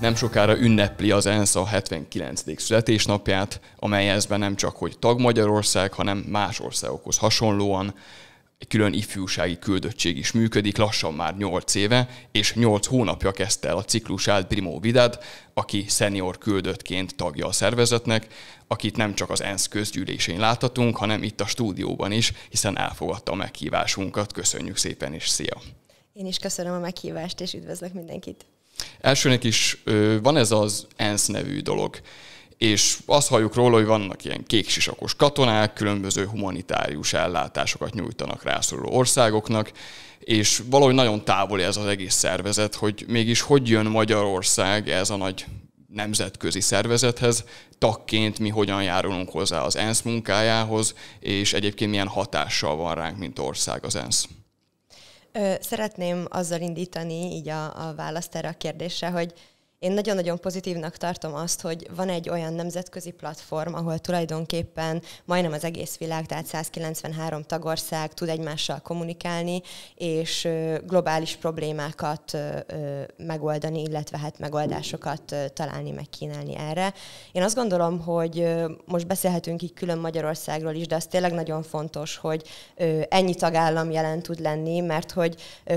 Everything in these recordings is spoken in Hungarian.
Nem sokára ünnepli az ENSZ a 79. születésnapját, amelyezben nem csak, hogy tag Magyarország, hanem más országokhoz hasonlóan egy külön ifjúsági küldöttség is működik, lassan már 8 éve, és 8 hónapja kezdte el a ciklusát Primo Vidad, aki szenior küldöttként tagja a szervezetnek, akit nem csak az ENSZ közgyűlésén láthatunk, hanem itt a stúdióban is, hiszen elfogadta a meghívásunkat. Köszönjük szépen, és szia! Én is köszönöm a meghívást, és üdvözlök mindenkit! Elsőnek is van ez az ENSZ nevű dolog, és azt halljuk róla, hogy vannak ilyen kéksisakos katonák, különböző humanitárius ellátásokat nyújtanak rászoruló országoknak, és valahogy nagyon távoli ez az egész szervezet, hogy mégis hogy jön Magyarország ez a nagy nemzetközi szervezethez, tagként mi hogyan járulunk hozzá az ENSZ munkájához, és egyébként milyen hatással van ránk, mint ország az ENSZ. Szeretném azzal indítani így a, a választ erre a kérdésre, hogy én nagyon-nagyon pozitívnak tartom azt, hogy van egy olyan nemzetközi platform, ahol tulajdonképpen majdnem az egész világ, tehát 193 tagország tud egymással kommunikálni, és globális problémákat megoldani, illetve hát megoldásokat találni, megkínálni erre. Én azt gondolom, hogy most beszélhetünk így külön Magyarországról is, de az tényleg nagyon fontos, hogy ennyi tagállam jelen tud lenni, mert hogy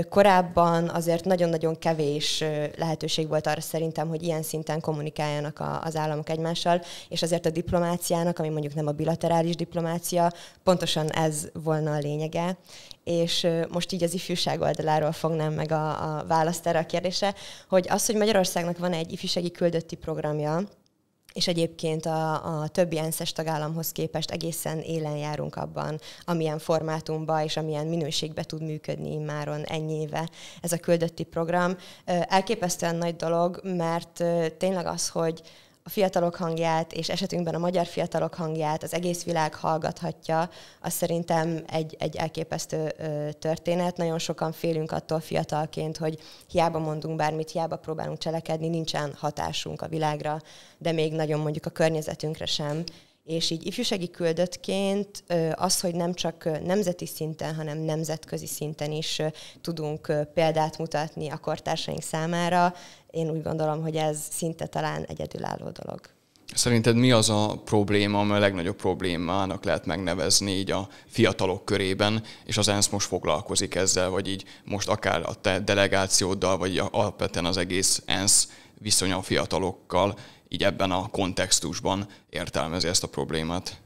korábban azért nagyon-nagyon kevés lehetőség volt arra szerint, szerintem, hogy ilyen szinten kommunikáljanak a, az államok egymással, és azért a diplomáciának, ami mondjuk nem a bilaterális diplomácia, pontosan ez volna a lényege, és most így az ifjúság oldaláról fognám meg a, a választ erre a kérdése, hogy az, hogy Magyarországnak van egy ifjúsági küldötti programja, és egyébként a, a többi enszes tagállamhoz képest egészen élen járunk abban, amilyen formátumban és amilyen minőségben tud működni immáron ennyi éve ez a küldötti program. Elképesztően nagy dolog, mert tényleg az, hogy a fiatalok hangját, és esetünkben a magyar fiatalok hangját az egész világ hallgathatja, az szerintem egy, egy elképesztő ö, történet. Nagyon sokan félünk attól fiatalként, hogy hiába mondunk bármit, hiába próbálunk cselekedni, nincsen hatásunk a világra, de még nagyon mondjuk a környezetünkre sem. És így ifjúsági küldöttként az, hogy nem csak nemzeti szinten, hanem nemzetközi szinten is tudunk példát mutatni a kortársaink számára, én úgy gondolom, hogy ez szinte talán egyedülálló dolog. Szerinted mi az a probléma, amely a legnagyobb problémának lehet megnevezni így a fiatalok körében, és az ENSZ most foglalkozik ezzel, vagy így most akár a te delegációddal, vagy alapvetően az egész ENSZ viszonya a fiatalokkal, így ebben a kontextusban értelmezi ezt a problémát?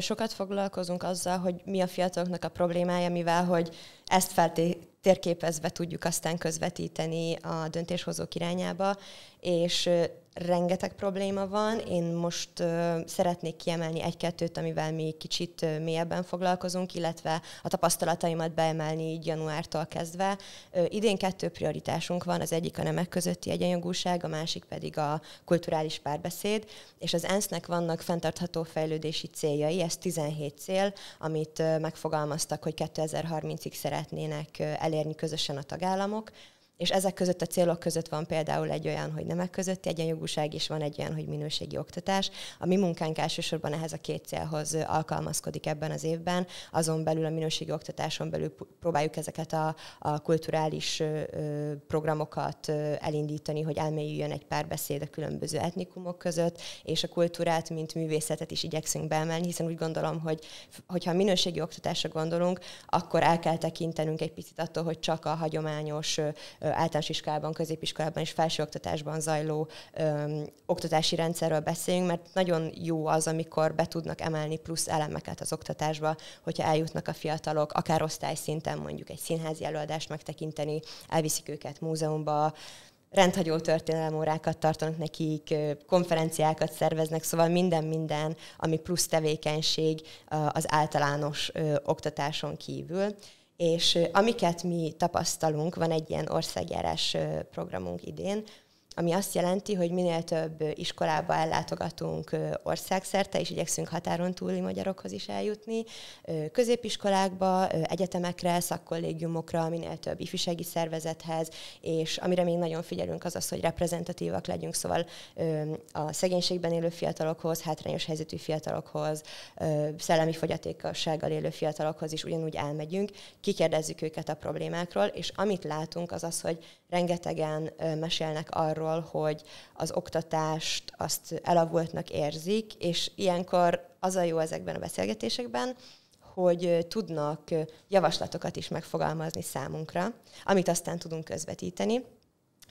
Sokat foglalkozunk azzal, hogy mi a fiataloknak a problémája, mivel hogy ezt felté- térképezve tudjuk aztán közvetíteni a döntéshozók irányába, és rengeteg probléma van. Én most szeretnék kiemelni egy-kettőt, amivel mi kicsit mélyebben foglalkozunk, illetve a tapasztalataimat beemelni így januártól kezdve. Idén kettő prioritásunk van, az egyik a nemek közötti egyenjogúság, a másik pedig a kulturális párbeszéd, és az ENSZ-nek vannak fenntartható fejlődési céljai, ez 17 cél, amit megfogalmaztak, hogy 2030-ig szeretnének elérni elérni közösen a tagállamok, és ezek között a célok között van például egy olyan, hogy nemek közötti egyenjogúság, és van egy olyan, hogy minőségi oktatás. A mi munkánk elsősorban ehhez a két célhoz alkalmazkodik ebben az évben. Azon belül a minőségi oktatáson belül próbáljuk ezeket a, a kulturális programokat elindítani, hogy elmélyüljön egy párbeszéd a különböző etnikumok között, és a kultúrát, mint művészetet is igyekszünk beemelni, hiszen úgy gondolom, hogy hogyha a minőségi oktatásra gondolunk, akkor el kell tekintenünk egy picit attól, hogy csak a hagyományos általános iskolában, középiskolában és felsőoktatásban zajló öm, oktatási rendszerről beszélünk, mert nagyon jó az, amikor be tudnak emelni plusz elemeket az oktatásba, hogyha eljutnak a fiatalok, akár osztályszinten mondjuk egy színházi előadást megtekinteni, elviszik őket múzeumba, rendhagyó történelemórákat tartanak nekik, konferenciákat szerveznek, szóval minden-minden, ami plusz tevékenység az általános oktatáson kívül és amiket mi tapasztalunk, van egy ilyen országjárás programunk idén, ami azt jelenti, hogy minél több iskolába ellátogatunk országszerte, és igyekszünk határon túli magyarokhoz is eljutni, középiskolákba, egyetemekre, szakkollégiumokra, minél több ifjúsági szervezethez, és amire még nagyon figyelünk az az, hogy reprezentatívak legyünk, szóval a szegénységben élő fiatalokhoz, hátrányos helyzetű fiatalokhoz, szellemi fogyatékossággal élő fiatalokhoz is ugyanúgy elmegyünk, kikérdezzük őket a problémákról, és amit látunk az az, hogy rengetegen mesélnek arról, arról, hogy az oktatást azt elavultnak érzik, és ilyenkor az a jó ezekben a beszélgetésekben, hogy tudnak javaslatokat is megfogalmazni számunkra, amit aztán tudunk közvetíteni.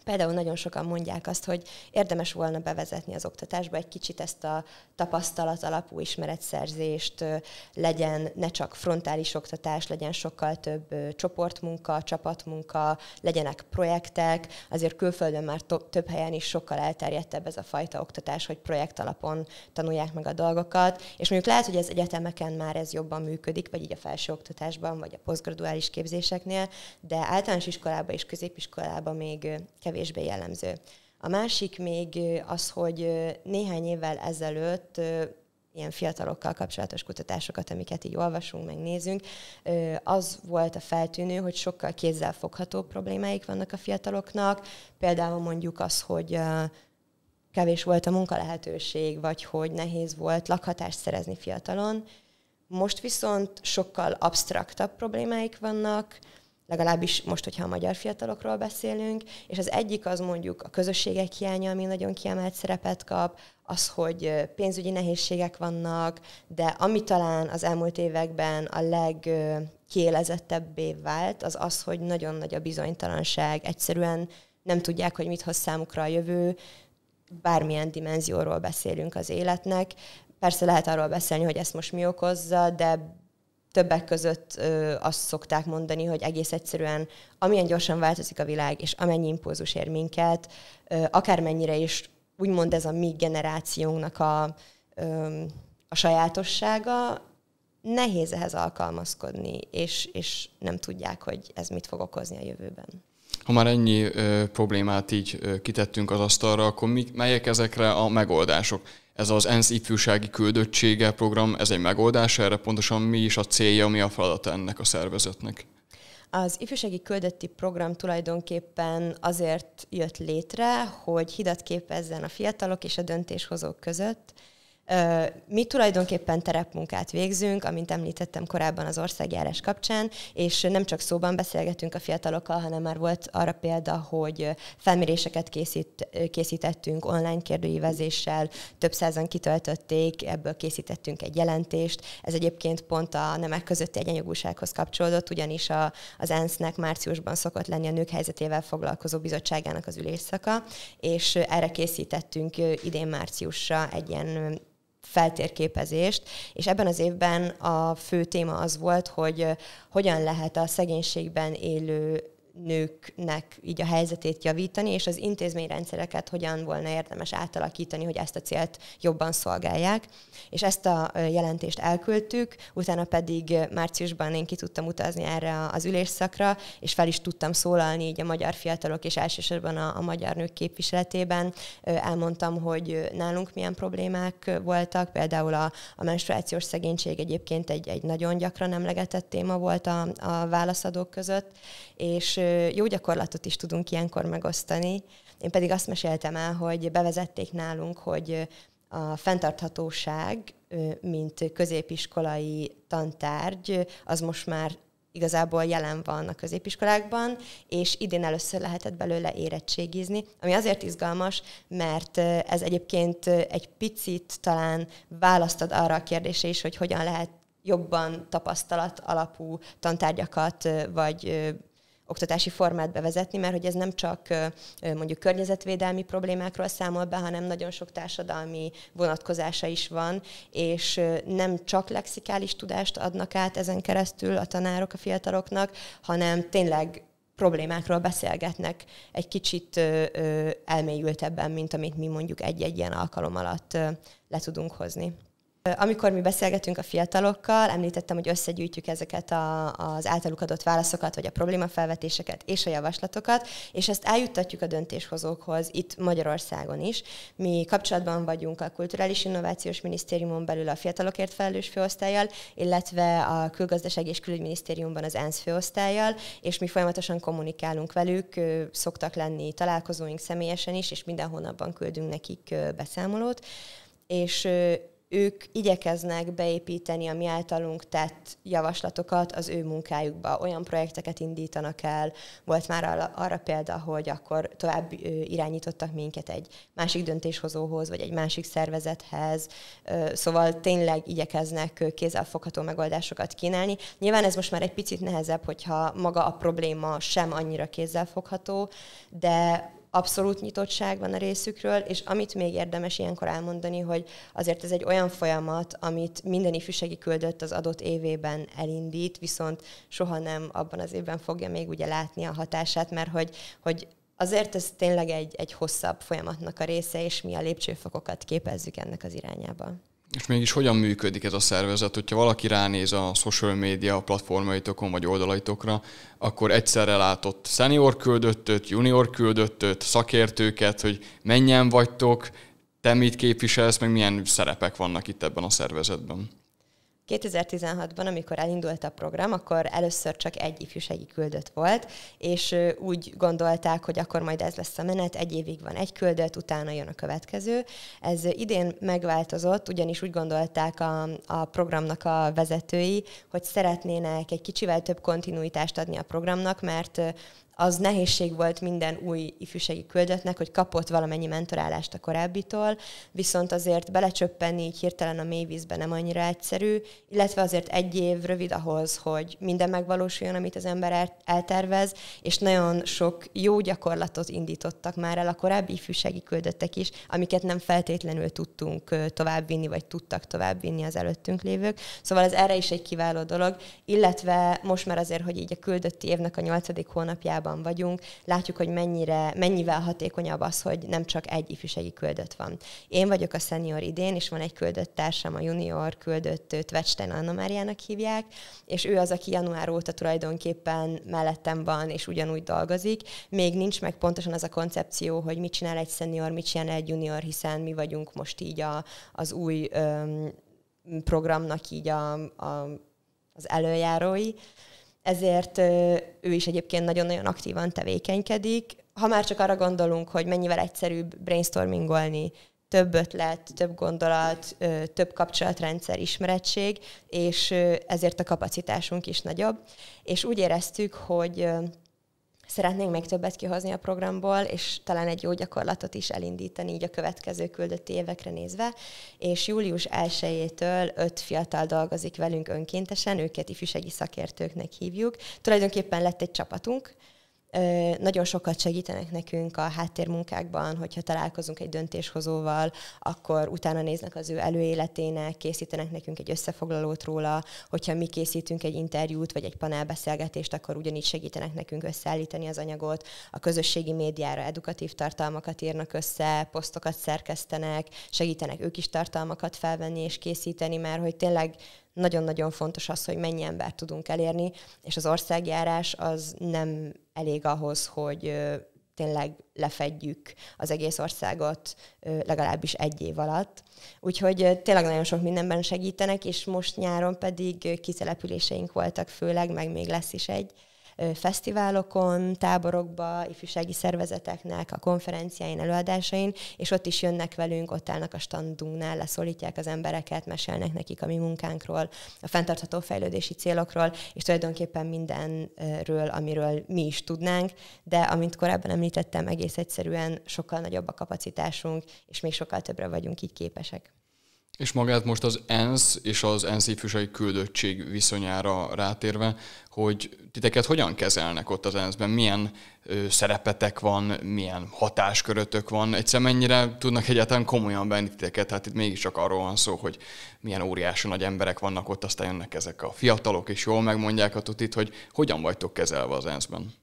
Például nagyon sokan mondják azt, hogy érdemes volna bevezetni az oktatásba egy kicsit ezt a tapasztalat alapú ismeretszerzést, legyen ne csak frontális oktatás, legyen sokkal több csoportmunka, csapatmunka, legyenek projektek. Azért külföldön már több helyen is sokkal elterjedtebb ez a fajta oktatás, hogy projekt alapon tanulják meg a dolgokat. És mondjuk lehet, hogy az egyetemeken már ez jobban működik, vagy így a oktatásban, vagy a posztgraduális képzéseknél, de általános iskolában és középiskolában még kevés kevésbé jellemző. A másik még az, hogy néhány évvel ezelőtt ilyen fiatalokkal kapcsolatos kutatásokat, amiket így olvasunk, megnézünk, az volt a feltűnő, hogy sokkal kézzelfogható problémáik vannak a fiataloknak, például mondjuk az, hogy kevés volt a munkalehetőség, vagy hogy nehéz volt lakhatást szerezni fiatalon. Most viszont sokkal absztraktabb problémáik vannak, legalábbis most, hogyha a magyar fiatalokról beszélünk, és az egyik az mondjuk a közösségek hiánya, ami nagyon kiemelt szerepet kap, az, hogy pénzügyi nehézségek vannak, de ami talán az elmúlt években a legkélezettebbé vált, az az, hogy nagyon nagy a bizonytalanság, egyszerűen nem tudják, hogy mit hoz számukra a jövő, bármilyen dimenzióról beszélünk az életnek. Persze lehet arról beszélni, hogy ezt most mi okozza, de többek között ö, azt szokták mondani, hogy egész egyszerűen amilyen gyorsan változik a világ, és amennyi impulzus ér minket, ö, akármennyire is úgymond ez a mi generációnknak a, ö, a sajátossága, nehéz ehhez alkalmazkodni, és, és nem tudják, hogy ez mit fog okozni a jövőben. Ha már ennyi ö, problémát így ö, kitettünk az asztalra, akkor mi, melyek ezekre a megoldások? Ez az ENSZ ifjúsági küldöttsége program, ez egy megoldás erre pontosan mi is a célja, mi a feladata ennek a szervezetnek? Az ifjúsági küldötti program tulajdonképpen azért jött létre, hogy hidat képezzen a fiatalok és a döntéshozók között, mi tulajdonképpen terepmunkát végzünk, amint említettem korábban az országjárás kapcsán, és nem csak szóban beszélgetünk a fiatalokkal, hanem már volt arra példa, hogy felméréseket készít, készítettünk online kérdőívezéssel, több százan kitöltötték, ebből készítettünk egy jelentést. Ez egyébként pont a nemek közötti egyenjogúsághoz kapcsolódott, ugyanis a, az ENSZ-nek márciusban szokott lenni a nők helyzetével foglalkozó bizottságának az ülésszaka, és erre készítettünk idén márciusra egy ilyen feltérképezést, és ebben az évben a fő téma az volt, hogy hogyan lehet a szegénységben élő nőknek így a helyzetét javítani, és az intézményrendszereket hogyan volna érdemes átalakítani, hogy ezt a célt jobban szolgálják. És ezt a jelentést elküldtük, utána pedig márciusban én ki tudtam utazni erre az ülésszakra, és fel is tudtam szólalni így a magyar fiatalok, és elsősorban a, a magyar nők képviseletében. Elmondtam, hogy nálunk milyen problémák voltak, például a, a menstruációs szegénység egyébként egy, egy nagyon gyakran emlegetett téma volt a, a válaszadók között, és jó gyakorlatot is tudunk ilyenkor megosztani. Én pedig azt meséltem el, hogy bevezették nálunk, hogy a fenntarthatóság, mint középiskolai tantárgy, az most már igazából jelen van a középiskolákban, és idén először lehetett belőle érettségizni, ami azért izgalmas, mert ez egyébként egy picit talán választad arra a kérdésre is, hogy hogyan lehet jobban tapasztalat alapú tantárgyakat vagy oktatási formát bevezetni, mert hogy ez nem csak mondjuk környezetvédelmi problémákról számol be, hanem nagyon sok társadalmi vonatkozása is van, és nem csak lexikális tudást adnak át ezen keresztül a tanárok a fiataloknak, hanem tényleg problémákról beszélgetnek egy kicsit ö, elmélyültebben, mint amit mi mondjuk egy-egy ilyen alkalom alatt le tudunk hozni. Amikor mi beszélgetünk a fiatalokkal, említettem, hogy összegyűjtjük ezeket a, az általuk adott válaszokat, vagy a problémafelvetéseket és a javaslatokat, és ezt eljuttatjuk a döntéshozókhoz itt Magyarországon is. Mi kapcsolatban vagyunk a Kulturális Innovációs Minisztériumon belül a fiatalokért felelős főosztályjal, illetve a Külgazdaság és Külügyminisztériumban az ENSZ főosztályjal, és mi folyamatosan kommunikálunk velük, szoktak lenni találkozóink személyesen is, és minden hónapban küldünk nekik beszámolót és ők igyekeznek beépíteni a mi általunk tett javaslatokat az ő munkájukba. Olyan projekteket indítanak el, volt már arra példa, hogy akkor tovább irányítottak minket egy másik döntéshozóhoz, vagy egy másik szervezethez, szóval tényleg igyekeznek kézzelfogható megoldásokat kínálni. Nyilván ez most már egy picit nehezebb, hogyha maga a probléma sem annyira kézzelfogható, de abszolút nyitottság van a részükről, és amit még érdemes ilyenkor elmondani, hogy azért ez egy olyan folyamat, amit minden ifjúsági küldött az adott évében elindít, viszont soha nem abban az évben fogja még ugye látni a hatását, mert hogy, hogy azért ez tényleg egy, egy hosszabb folyamatnak a része, és mi a lépcsőfokokat képezzük ennek az irányába. És mégis hogyan működik ez a szervezet? Hogyha valaki ránéz a social media platformaitokon vagy oldalaitokra, akkor egyszerre látott senior küldöttöt, junior küldöttöt, szakértőket, hogy mennyien vagytok, te mit képviselsz, meg milyen szerepek vannak itt ebben a szervezetben. 2016-ban, amikor elindult a program, akkor először csak egy ifjúsági küldött volt, és úgy gondolták, hogy akkor majd ez lesz a menet, egy évig van egy küldött, utána jön a következő. Ez idén megváltozott, ugyanis úgy gondolták a, a programnak a vezetői, hogy szeretnének egy kicsivel több kontinuitást adni a programnak, mert az nehézség volt minden új ifjúsági küldöttnek, hogy kapott valamennyi mentorálást a korábbitól, viszont azért belecsöppenni így hirtelen a mélyvízbe nem annyira egyszerű, illetve azért egy év rövid ahhoz, hogy minden megvalósuljon, amit az ember eltervez, és nagyon sok jó gyakorlatot indítottak már el a korábbi ifjúsági küldöttek is, amiket nem feltétlenül tudtunk továbbvinni, vagy tudtak továbbvinni az előttünk lévők. Szóval ez erre is egy kiváló dolog, illetve most már azért, hogy így a küldötti évnek a nyolcadik hónapjában folyamatban vagyunk, látjuk, hogy mennyire, mennyivel hatékonyabb az, hogy nem csak egy ifjúsági küldött van. Én vagyok a senior idén, és van egy küldött társam, a junior küldött, őt Vecsten Anna Máriának hívják, és ő az, aki január óta tulajdonképpen mellettem van, és ugyanúgy dolgozik. Még nincs meg pontosan az a koncepció, hogy mit csinál egy senior, mit csinál egy junior, hiszen mi vagyunk most így a, az új öm, programnak így a, a, az előjárói ezért ő is egyébként nagyon-nagyon aktívan tevékenykedik. Ha már csak arra gondolunk, hogy mennyivel egyszerűbb brainstormingolni, több ötlet, több gondolat, több kapcsolatrendszer, ismerettség, és ezért a kapacitásunk is nagyobb. És úgy éreztük, hogy szeretnénk még többet kihozni a programból, és talán egy jó gyakorlatot is elindítani így a következő küldött évekre nézve, és július 1-től öt fiatal dolgozik velünk önkéntesen, őket ifjúsági szakértőknek hívjuk. Tulajdonképpen lett egy csapatunk, nagyon sokat segítenek nekünk a háttérmunkákban, hogyha találkozunk egy döntéshozóval, akkor utána néznek az ő előéletének, készítenek nekünk egy összefoglalót róla, hogyha mi készítünk egy interjút vagy egy panelbeszélgetést, akkor ugyanígy segítenek nekünk összeállítani az anyagot, a közösségi médiára edukatív tartalmakat írnak össze, posztokat szerkesztenek, segítenek ők is tartalmakat felvenni és készíteni, mert hogy tényleg nagyon-nagyon fontos az, hogy mennyi embert tudunk elérni, és az országjárás az nem elég ahhoz, hogy tényleg lefedjük az egész országot legalábbis egy év alatt. Úgyhogy tényleg nagyon sok mindenben segítenek, és most nyáron pedig kitelepüléseink voltak főleg, meg még lesz is egy, fesztiválokon, táborokba, ifjúsági szervezeteknek, a konferenciáin, előadásain, és ott is jönnek velünk, ott állnak a standunknál, leszólítják az embereket, mesélnek nekik a mi munkánkról, a fenntartható fejlődési célokról, és tulajdonképpen mindenről, amiről mi is tudnánk, de amint korábban említettem, egész egyszerűen sokkal nagyobb a kapacitásunk, és még sokkal többre vagyunk így képesek. És magát most az ENSZ és az ENSZ ifjúsági küldöttség viszonyára rátérve, hogy titeket hogyan kezelnek ott az ENSZ-ben, milyen ö, szerepetek van, milyen hatáskörötök van, egyszerűen mennyire tudnak egyáltalán komolyan benni titeket, hát itt mégiscsak arról van szó, hogy milyen óriási nagy emberek vannak ott, aztán jönnek ezek a fiatalok, és jól megmondják a tutit, hogy hogyan vagytok kezelve az ENSZ-ben.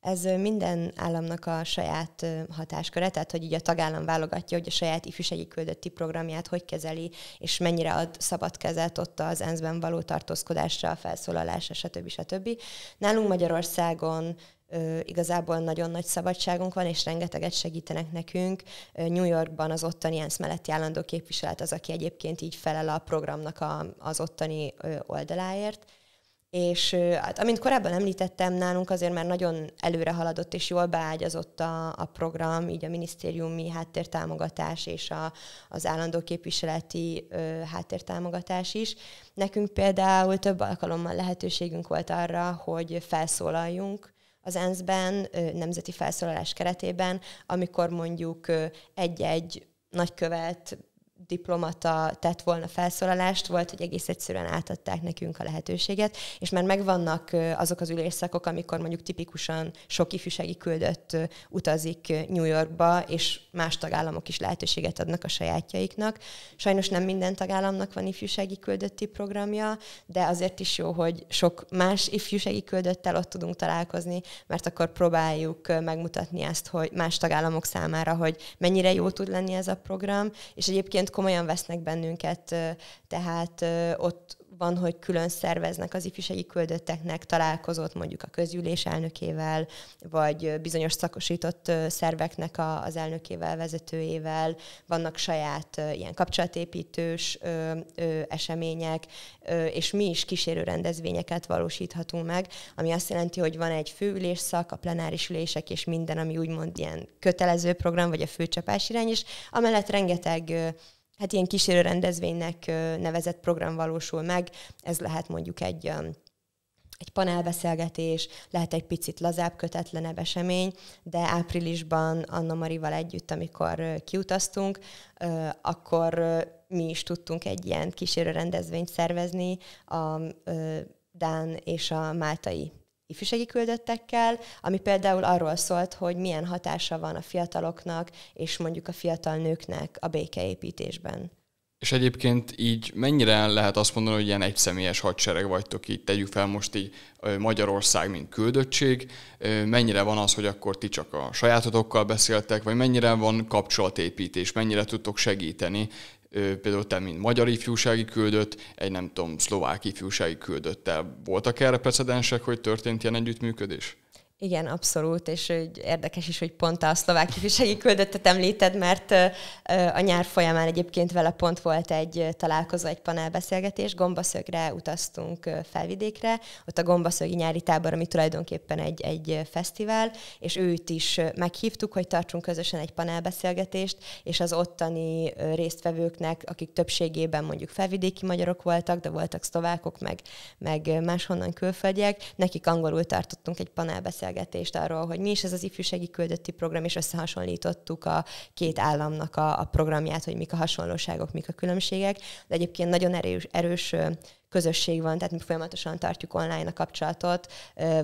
Ez minden államnak a saját hatásköre, tehát hogy így a tagállam válogatja, hogy a saját ifjúsági küldötti programját hogy kezeli, és mennyire ad szabad kezet ott az ENSZ-ben való tartózkodásra, felszólalásra, stb. stb. Nálunk Magyarországon igazából nagyon nagy szabadságunk van, és rengeteget segítenek nekünk. New Yorkban az ottani ENSZ melletti állandó képviselet az, aki egyébként így felel a programnak a, az ottani oldaláért, és hát, amint korábban említettem, nálunk azért már nagyon előre haladott és jól beágyazott a, a program, így a minisztériumi háttértámogatás és a, az állandó képviseleti ö, háttértámogatás is. Nekünk például több alkalommal lehetőségünk volt arra, hogy felszólaljunk az ENSZ-ben, nemzeti felszólalás keretében, amikor mondjuk egy-egy nagykövet diplomata tett volna felszólalást, volt, hogy egész egyszerűen átadták nekünk a lehetőséget, és már megvannak azok az ülésszakok, amikor mondjuk tipikusan sok ifjúsági küldött utazik New Yorkba, és más tagállamok is lehetőséget adnak a sajátjaiknak. Sajnos nem minden tagállamnak van ifjúsági küldötti programja, de azért is jó, hogy sok más ifjúsági küldöttel ott tudunk találkozni, mert akkor próbáljuk megmutatni ezt, hogy más tagállamok számára, hogy mennyire jó tud lenni ez a program, és egyébként egyébként komolyan vesznek bennünket, tehát ott van, hogy külön szerveznek az ifjúsági küldötteknek találkozót mondjuk a közgyűlés elnökével, vagy bizonyos szakosított szerveknek az elnökével, vezetőjével, vannak saját ilyen kapcsolatépítős események, és mi is kísérő rendezvényeket valósíthatunk meg, ami azt jelenti, hogy van egy főülésszak, a plenáris ülések és minden, ami úgymond ilyen kötelező program, vagy a főcsapás irány, is. amellett rengeteg hát ilyen kísérő rendezvénynek nevezett program valósul meg. Ez lehet mondjuk egy egy panelbeszélgetés, lehet egy picit lazább, kötetlenebb esemény, de áprilisban Anna Marival együtt, amikor kiutaztunk, akkor mi is tudtunk egy ilyen kísérő rendezvényt szervezni a Dán és a Máltai ifjúsági küldöttekkel, ami például arról szólt, hogy milyen hatása van a fiataloknak és mondjuk a fiatal nőknek a békeépítésben. És egyébként így mennyire lehet azt mondani, hogy ilyen egyszemélyes hadsereg vagytok így, tegyük fel most így Magyarország, mint küldöttség, mennyire van az, hogy akkor ti csak a sajátotokkal beszéltek, vagy mennyire van kapcsolatépítés, mennyire tudtok segíteni például te, mint magyar ifjúsági küldött, egy nem tudom, szlovák ifjúsági küldöttel voltak erre precedensek, hogy történt ilyen együttműködés? Igen, abszolút, és hogy érdekes is, hogy pont a szlovák ifjúsági küldöttet említed, mert a nyár folyamán egyébként vele pont volt egy találkozó, egy panelbeszélgetés, gombaszögre utaztunk felvidékre, ott a gombaszögi nyári tábor, ami tulajdonképpen egy, egy fesztivál, és őt is meghívtuk, hogy tartsunk közösen egy panelbeszélgetést, és az ottani résztvevőknek, akik többségében mondjuk felvidéki magyarok voltak, de voltak szlovákok, meg, meg máshonnan külföldiek, nekik angolul tartottunk egy panelbeszélgetést, beszélgetést arról, hogy mi is ez az ifjúsági küldötti program, és összehasonlítottuk a két államnak a, a programját, hogy mik a hasonlóságok, mik a különbségek, de egyébként nagyon erős, erős közösség van, tehát mi folyamatosan tartjuk online a kapcsolatot,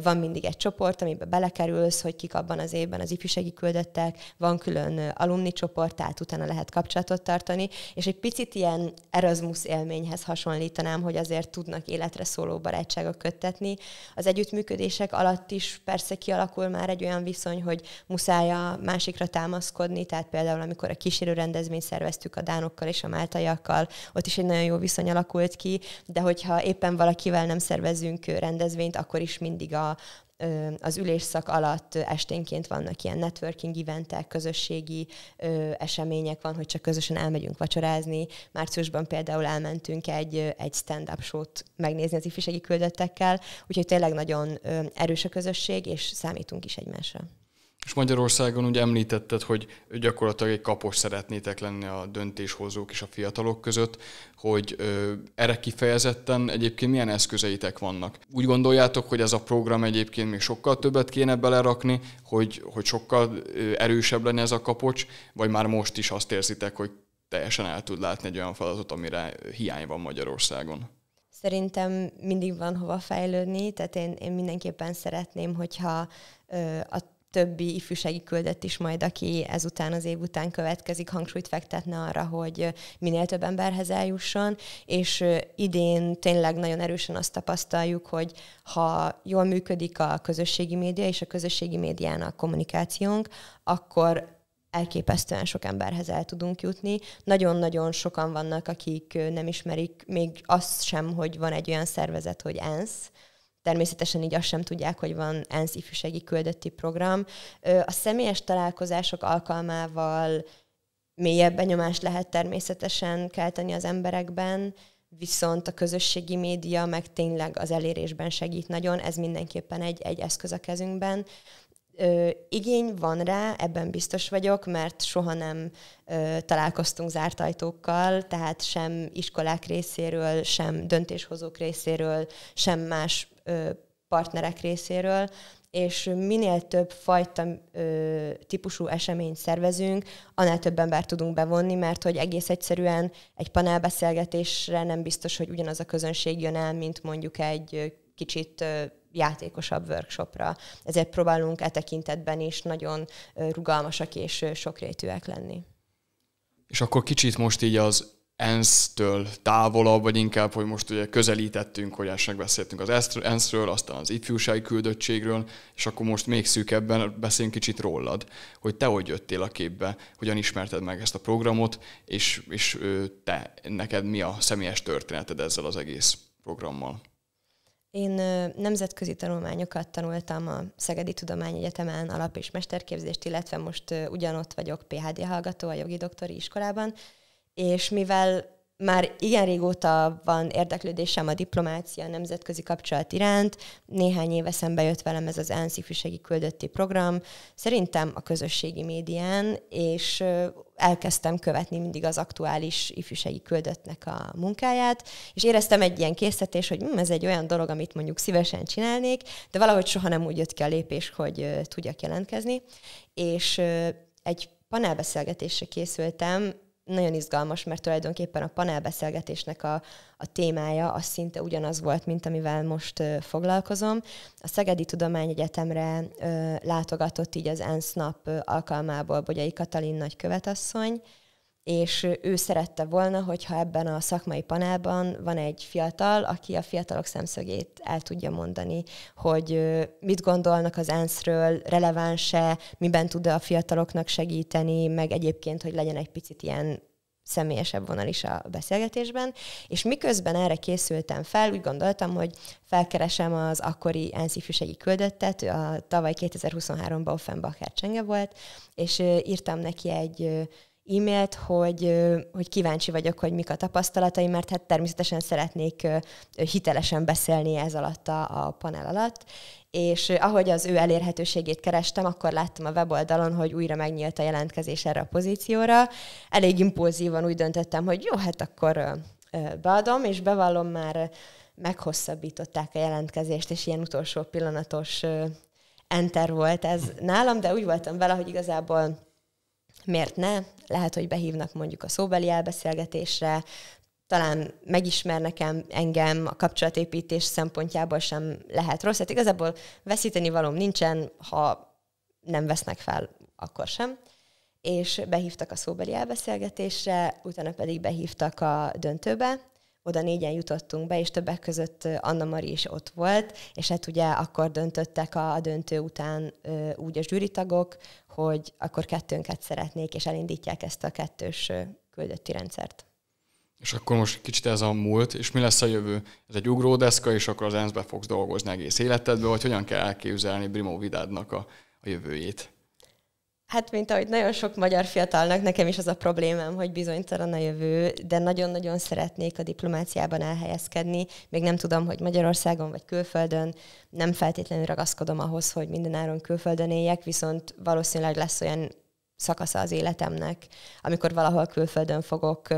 van mindig egy csoport, amiben belekerülsz, hogy kik abban az évben az ifjúsági küldöttek, van külön alumni csoport, tehát utána lehet kapcsolatot tartani, és egy picit ilyen Erasmus élményhez hasonlítanám, hogy azért tudnak életre szóló barátságok köttetni. Az együttműködések alatt is persze kialakul már egy olyan viszony, hogy muszáj a másikra támaszkodni, tehát például amikor a kísérő rendezvényt szerveztük a dánokkal és a máltaiakkal, ott is egy nagyon jó viszony alakult ki, de hogy hogyha éppen valakivel nem szervezünk rendezvényt, akkor is mindig a, az ülésszak alatt esténként vannak ilyen networking eventek, közösségi ö, események van, hogy csak közösen elmegyünk vacsorázni. Márciusban például elmentünk egy, egy stand-up show-t megnézni az ifjúsági küldöttekkel, úgyhogy tényleg nagyon erős a közösség, és számítunk is egymásra. És Magyarországon ugye említetted, hogy gyakorlatilag egy kapos szeretnétek lenni a döntéshozók és a fiatalok között, hogy ö, erre kifejezetten egyébként milyen eszközeitek vannak. Úgy gondoljátok, hogy ez a program egyébként még sokkal többet kéne belerakni, hogy, hogy sokkal erősebb lenne ez a kapocs, vagy már most is azt érzitek, hogy teljesen el tud látni egy olyan feladatot, amire hiány van Magyarországon? Szerintem mindig van hova fejlődni, tehát én, én mindenképpen szeretném, hogyha ö, a többi ifjúsági küldött is majd, aki ezután az év után következik, hangsúlyt fektetne arra, hogy minél több emberhez eljusson, és idén tényleg nagyon erősen azt tapasztaljuk, hogy ha jól működik a közösségi média és a közösségi médián a kommunikációnk, akkor elképesztően sok emberhez el tudunk jutni. Nagyon-nagyon sokan vannak, akik nem ismerik még azt sem, hogy van egy olyan szervezet, hogy ENSZ, Természetesen így azt sem tudják, hogy van ENSZ ifjúsági küldötti program. A személyes találkozások alkalmával mélyebb benyomást lehet természetesen kelteni az emberekben, viszont a közösségi média meg tényleg az elérésben segít nagyon, ez mindenképpen egy, egy eszköz a kezünkben. Ö, igény van rá, ebben biztos vagyok, mert soha nem ö, találkoztunk zárt ajtókkal, tehát sem iskolák részéről, sem döntéshozók részéről, sem más partnerek részéről, és minél több fajta ö, típusú eseményt szervezünk, annál több embert tudunk bevonni, mert hogy egész egyszerűen egy panelbeszélgetésre nem biztos, hogy ugyanaz a közönség jön el, mint mondjuk egy kicsit ö, játékosabb workshopra. Ezért próbálunk e tekintetben is nagyon rugalmasak és sokrétűek lenni. És akkor kicsit most így az ENSZ-től távolabb, vagy inkább, hogy most ugye közelítettünk, hogy elsőnek beszéltünk az ENSZ-ről, aztán az ifjúsági küldöttségről, és akkor most még szűkebben beszéljünk kicsit rólad, hogy te hogy jöttél a képbe, hogyan ismerted meg ezt a programot, és, és te, neked mi a személyes történeted ezzel az egész programmal? Én nemzetközi tanulmányokat tanultam a Szegedi Tudományegyetemen alap- és mesterképzést, illetve most ugyanott vagyok PHD hallgató a jogi doktori iskolában, és mivel már igen régóta van érdeklődésem a diplomácia, a nemzetközi kapcsolat iránt. Néhány éve szembe jött velem ez az ENSZ ifjúsági küldötti program, szerintem a közösségi médián, és elkezdtem követni mindig az aktuális ifjúsági küldöttnek a munkáját, és éreztem egy ilyen készítés, hogy hm, ez egy olyan dolog, amit mondjuk szívesen csinálnék, de valahogy soha nem úgy jött ki a lépés, hogy tudjak jelentkezni. És egy panelbeszélgetésre készültem nagyon izgalmas, mert tulajdonképpen a panelbeszélgetésnek a, a témája az szinte ugyanaz volt, mint amivel most ö, foglalkozom. A Szegedi Tudományegyetemre ö, látogatott így az ENSZ nap alkalmából Bogyai Katalin nagykövetasszony, és ő szerette volna, hogyha ebben a szakmai panelban van egy fiatal, aki a fiatalok szemszögét el tudja mondani, hogy mit gondolnak az ENSZ-ről, releváns-e, miben tud e a fiataloknak segíteni, meg egyébként, hogy legyen egy picit ilyen személyesebb vonal is a beszélgetésben, és miközben erre készültem fel, úgy gondoltam, hogy felkeresem az akkori ENSZ ifjúsági küldöttet, a tavaly 2023-ban Offenbacher Csenge volt, és írtam neki egy e-mailt, hogy, hogy kíváncsi vagyok, hogy mik a tapasztalataim, mert hát természetesen szeretnék hitelesen beszélni ez alatt a, a panel alatt, és ahogy az ő elérhetőségét kerestem, akkor láttam a weboldalon, hogy újra megnyílt a jelentkezés erre a pozícióra. Elég impulzívan úgy döntöttem, hogy jó, hát akkor beadom, és bevallom már meghosszabbították a jelentkezést, és ilyen utolsó pillanatos enter volt ez nálam, de úgy voltam vele, hogy igazából miért ne? Lehet, hogy behívnak mondjuk a szóbeli elbeszélgetésre, talán megismernek engem a kapcsolatépítés szempontjából sem lehet rossz. Hát igazából veszíteni valóm nincsen, ha nem vesznek fel, akkor sem. És behívtak a szóbeli elbeszélgetésre, utána pedig behívtak a döntőbe, oda négyen jutottunk be, és többek között Anna Mari is ott volt, és hát ugye akkor döntöttek a, a döntő után úgy a zsűritagok, hogy akkor kettőnket szeretnék, és elindítják ezt a kettős küldötti rendszert. És akkor most kicsit ez a múlt, és mi lesz a jövő? Ez egy ugródeszka, és akkor az ENSZ-be fogsz dolgozni egész életedbe, vagy hogyan kell elképzelni Brimó Vidádnak a, a jövőjét? Hát, mint ahogy nagyon sok magyar fiatalnak, nekem is az a problémám, hogy bizonytalan a jövő, de nagyon-nagyon szeretnék a diplomáciában elhelyezkedni. Még nem tudom, hogy Magyarországon vagy külföldön. Nem feltétlenül ragaszkodom ahhoz, hogy mindenáron külföldön éljek, viszont valószínűleg lesz olyan szakasza az életemnek, amikor valahol külföldön fogok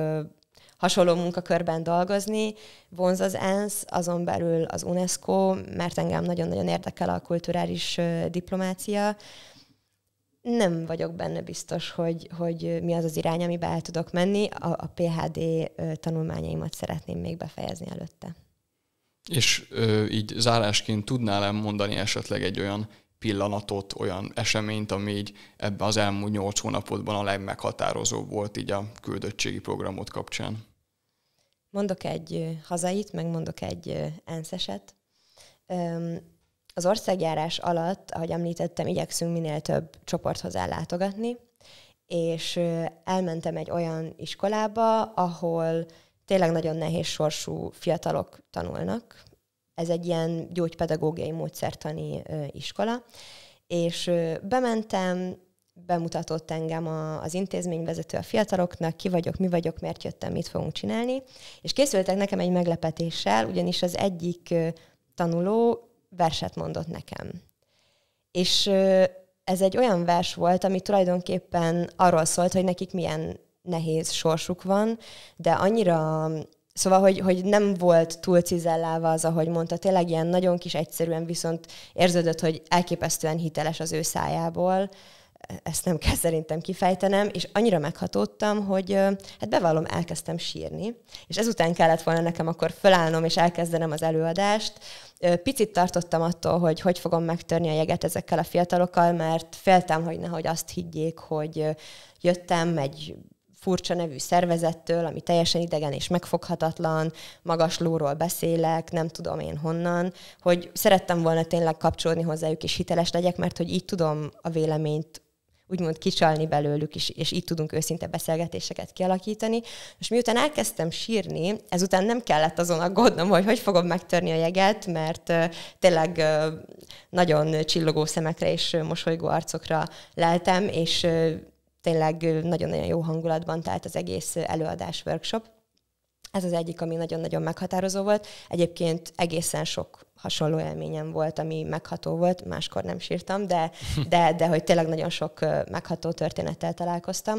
hasonló munkakörben dolgozni. Vonz az ENSZ, azon belül az UNESCO, mert engem nagyon-nagyon érdekel a kulturális diplomácia, nem vagyok benne biztos, hogy, hogy mi az az irány, amiben el tudok menni. A, a PHD tanulmányaimat szeretném még befejezni előtte. És ö, így zárásként tudnál-e mondani esetleg egy olyan pillanatot, olyan eseményt, ami így ebben az elmúlt nyolc hónapodban a legmeghatározóbb volt így a küldöttségi programot kapcsán? Mondok egy hazait, meg mondok egy enszeset. Az országjárás alatt, ahogy említettem, igyekszünk minél több csoporthoz ellátogatni, és elmentem egy olyan iskolába, ahol tényleg nagyon nehéz sorsú fiatalok tanulnak. Ez egy ilyen gyógypedagógiai módszertani iskola, és bementem, bemutatott engem a, az intézményvezető a fiataloknak, ki vagyok, mi vagyok, miért jöttem, mit fogunk csinálni. És készültek nekem egy meglepetéssel, ugyanis az egyik tanuló verset mondott nekem. És ez egy olyan vers volt, ami tulajdonképpen arról szólt, hogy nekik milyen nehéz sorsuk van, de annyira Szóval, hogy, hogy nem volt túl cizellálva az, ahogy mondta, tényleg ilyen nagyon kis egyszerűen, viszont érződött, hogy elképesztően hiteles az ő szájából, ezt nem kell szerintem kifejtenem, és annyira meghatódtam, hogy hát bevallom, elkezdtem sírni, és ezután kellett volna nekem akkor fölállnom és elkezdenem az előadást. Picit tartottam attól, hogy hogy fogom megtörni a jeget ezekkel a fiatalokkal, mert féltem, hogy nehogy azt higgyék, hogy jöttem egy furcsa nevű szervezettől, ami teljesen idegen és megfoghatatlan, magas lóról beszélek, nem tudom én honnan, hogy szerettem volna tényleg kapcsolódni hozzájuk és hiteles legyek, mert hogy így tudom a véleményt úgymond kicsalni belőlük, és, és így tudunk őszinte beszélgetéseket kialakítani. És miután elkezdtem sírni, ezután nem kellett azon aggódnom, hogy hogy fogom megtörni a jeget, mert tényleg nagyon csillogó szemekre és mosolygó arcokra leltem, és tényleg nagyon-nagyon jó hangulatban telt az egész előadás, workshop. Ez az egyik, ami nagyon-nagyon meghatározó volt. Egyébként egészen sok hasonló élményem volt, ami megható volt, máskor nem sírtam, de, de, de hogy tényleg nagyon sok megható történettel találkoztam.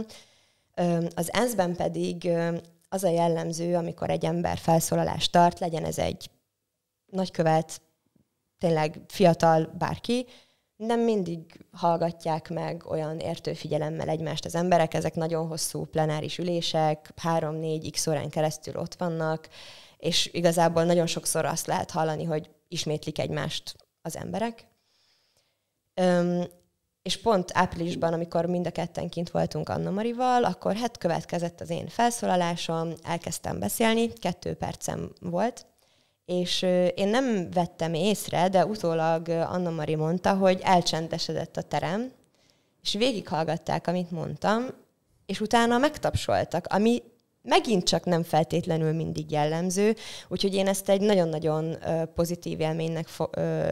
Az ENSZ-ben pedig az a jellemző, amikor egy ember felszólalást tart, legyen ez egy nagykövet, tényleg fiatal bárki, nem mindig hallgatják meg olyan értő figyelemmel egymást az emberek, ezek nagyon hosszú plenáris ülések, három-négy x órán keresztül ott vannak, és igazából nagyon sokszor azt lehet hallani, hogy ismétlik egymást az emberek. Öm, és pont áprilisban, amikor mind a ketten kint voltunk Anna Marival, akkor hát következett az én felszólalásom, elkezdtem beszélni, kettő percem volt, és én nem vettem észre, de utólag Anna Mari mondta, hogy elcsendesedett a terem, és végighallgatták, amit mondtam, és utána megtapsoltak, ami megint csak nem feltétlenül mindig jellemző, úgyhogy én ezt egy nagyon-nagyon pozitív élménynek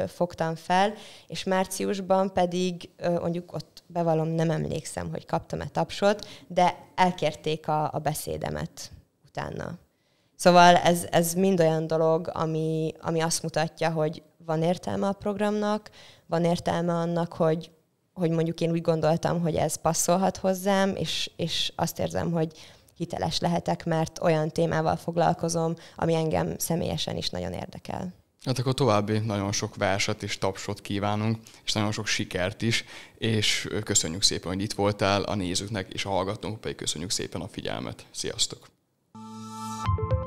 fogtam fel, és márciusban pedig mondjuk ott bevallom, nem emlékszem, hogy kaptam-e tapsot, de elkérték a, a beszédemet utána. Szóval ez, ez mind olyan dolog, ami, ami azt mutatja, hogy van értelme a programnak, van értelme annak, hogy, hogy mondjuk én úgy gondoltam, hogy ez passzolhat hozzám, és, és azt érzem, hogy hiteles lehetek, mert olyan témával foglalkozom, ami engem személyesen is nagyon érdekel. Hát akkor további nagyon sok verset és tapsot kívánunk, és nagyon sok sikert is, és köszönjük szépen, hogy itt voltál a nézőknek és a hallgatónk pedig köszönjük szépen a figyelmet. Sziasztok! thank you